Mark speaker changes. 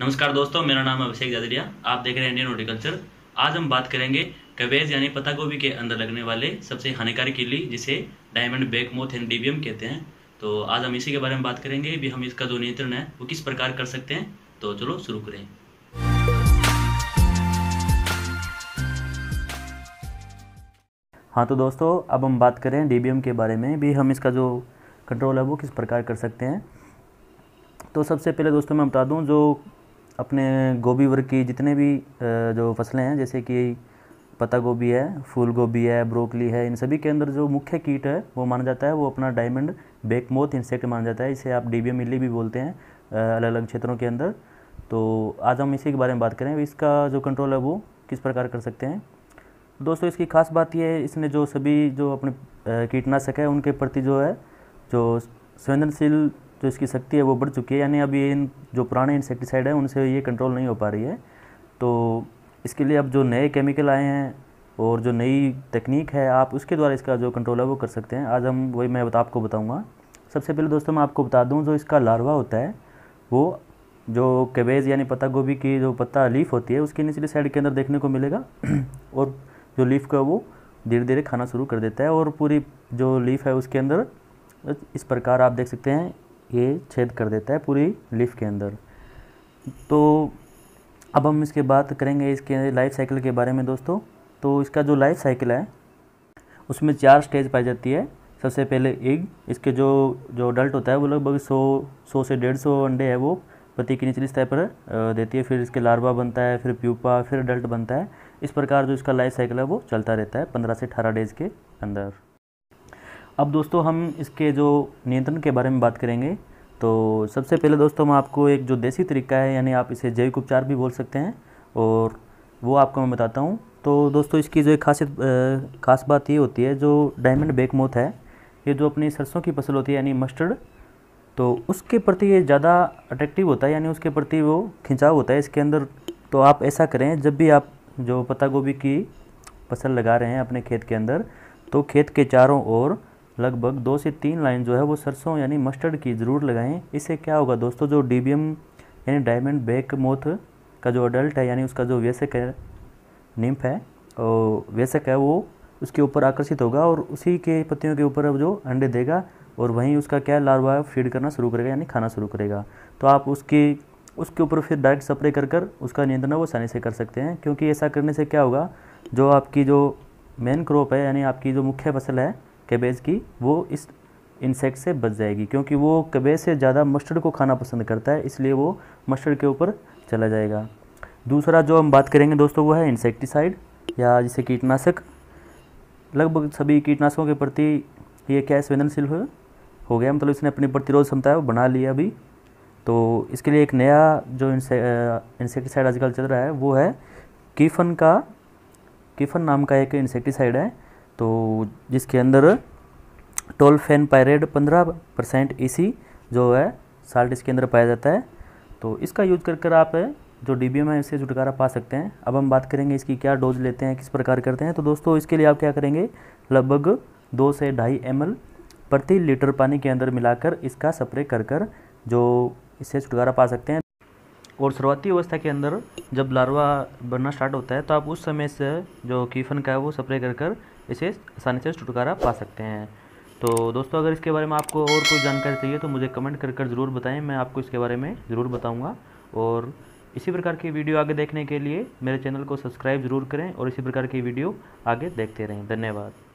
Speaker 1: नमस्कार दोस्तों मेरा नाम अभिषेक जादरिया आप देख रहे हैं इंडियन हॉर्टिकल्चर आज हम बात करेंगे कबेज यानी पत्ता गोभी के अंदर लगने वाले सबसे हानिकारक किली जिसे diamond back moth and DBM कहते हैं तो आज हम इसी के बारे में बात करेंगे भी हम इसका जो नियंत्रण है वो किस प्रकार कर सकते हैं तो चलो शुरू करें हाँ तो दोस्तों अब हम बात करें डीबीएम के बारे में भी हम इसका जो कंट्रोल है वो किस प्रकार कर सकते हैं तो सबसे पहले दोस्तों मैं बता दूं जो अपने गोभी वर्ग की जितने भी जो फसलें हैं जैसे कि पत्ता गोभी है फूल गोभी है ब्रोकली है इन सभी के अंदर जो मुख्य कीट है वो माना जाता है वो अपना डायमंड बेक मोथ इंसेक्ट माना जाता है इसे आप डी बी भी बोलते हैं अलग अलग क्षेत्रों के अंदर तो आज हम इसी के बारे में बात करें इसका जो कंट्रोल है वो किस प्रकार कर सकते हैं दोस्तों इसकी खास बात यह है इसने जो सभी जो अपने कीटनाशक है उनके प्रति जो है जो संवेदनशील जो तो इसकी शक्ति है वो बढ़ चुकी है यानी अब ये इन जो पुराने इंसेक्टिसाइड हैं उनसे ये कंट्रोल नहीं हो पा रही है तो इसके लिए अब जो नए केमिकल आए हैं और जो नई तकनीक है आप उसके द्वारा इसका जो कंट्रोल है वो कर सकते हैं आज हम वही मैं आपको बताऊँगा सबसे पहले दोस्तों मैं आपको बता दूँ जो इसका लार्वा होता है वो जो केबेज यानी पत्ता गोभी की जो पत्ता लीफ होती है उसके निचली साइड के अंदर देखने को मिलेगा और जो लीफ का वो धीरे धीरे खाना शुरू कर देता है और पूरी जो लीफ है उसके अंदर इस प्रकार आप देख सकते हैं ये छेद कर देता है पूरी लीफ के अंदर तो अब हम इसके बात करेंगे इसके लाइफ साइकिल के बारे में दोस्तों तो इसका जो लाइफ साइकिल है उसमें चार स्टेज पाई जाती है सबसे पहले एग इसके जो जो अडल्ट होता है वो लगभग सौ सौ से डेढ़ सौ अंडे है वो पति की निचली स्तर पर देती है फिर इसके लार्वा बनता है फिर प्यूपा फिर अडल्ट बनता है इस प्रकार जो इसका लाइफ साइकिल है वो चलता रहता है पंद्रह से अठारह डेज के अंदर अब दोस्तों हम इसके जो नियंत्रण के बारे में बात करेंगे तो सबसे पहले दोस्तों हम आपको एक जो देसी तरीका है यानी आप इसे जैविक उपचार भी बोल सकते हैं और वो आपको मैं बताता हूँ तो दोस्तों इसकी जो एक खासियत खास बात ये होती है जो डायमंड बेक मोथ है ये जो अपनी सरसों की फसल होती है यानी मस्टर्ड तो उसके प्रति ये ज़्यादा अट्रैक्टिव होता है यानी उसके प्रति वो खिंचाव होता है इसके अंदर तो आप ऐसा करें जब भी आप जो पत्ता गोभी की फसल लगा रहे हैं अपने खेत के अंदर तो खेत के चारों ओर लगभग दो से तीन लाइन जो है वो सरसों यानी मस्टर्ड की ज़रूर लगाएं इससे क्या होगा दोस्तों जो डी यानी डायमंड बैक मोथ का जो अडल्ट है यानी उसका जो व्यसक है निम्फ है और व्यसक है वो उसके ऊपर आकर्षित होगा और उसी के पत्तियों के ऊपर अब जो अंडे देगा और वहीं उसका क्या लार्वा है फीड करना शुरू करेगा यानी खाना शुरू करेगा तो आप उसकी उसके ऊपर फिर डायरेक्ट स्प्रे कर कर उसका नियंत्रण वो आसानी से कर सकते हैं क्योंकि ऐसा करने से क्या होगा जो आपकी जो मेन क्रॉप है यानी आपकी जो मुख्य फसल है कैबेज की वो इस इंसेक्ट से बच जाएगी क्योंकि वो कबेज से ज़्यादा मस्टर्ड को खाना पसंद करता है इसलिए वो मस्टर्ड के ऊपर चला जाएगा दूसरा जो हम बात करेंगे दोस्तों वो है इंसेक्टिसाइड या जिसे कीटनाशक लगभग सभी कीटनाशकों के प्रति ये क्या संवेदनशील हो हो गया मतलब इसने अपनी प्रतिरोध क्षमता है वो बना लिया अभी तो इसके लिए एक नया जो इंसे इंसेक्टिसाइड आजकल चल रहा है वो है कीफन का कीफन नाम का एक इंसेक्टिसाइड है तो जिसके अंदर टोल फैन पायरेड पंद्रह परसेंट ए जो है साल्ट इसके अंदर पाया जाता है तो इसका यूज कर कर आप जो डी बी एम है इससे छुटकारा पा सकते हैं अब हम बात करेंगे इसकी क्या डोज लेते हैं किस प्रकार करते हैं तो दोस्तों इसके लिए आप क्या करेंगे लगभग दो से ढाई एम प्रति लीटर पानी के अंदर मिलाकर इसका स्प्रे कर कर जो इससे छुटकारा पा सकते हैं और शुरुआती अवस्था के अंदर जब लार्वा बनना स्टार्ट होता है तो आप उस समय से जो कीफन का है वो स्प्रे कर कर इसे आसानी से छुटकारा पा सकते हैं तो दोस्तों अगर इसके बारे में आपको और कोई जानकारी चाहिए तो मुझे कमेंट कर कर ज़रूर बताएं मैं आपको इसके बारे में ज़रूर बताऊँगा और इसी प्रकार की वीडियो आगे देखने के लिए मेरे चैनल को सब्सक्राइब ज़रूर करें और इसी प्रकार की वीडियो आगे देखते रहें धन्यवाद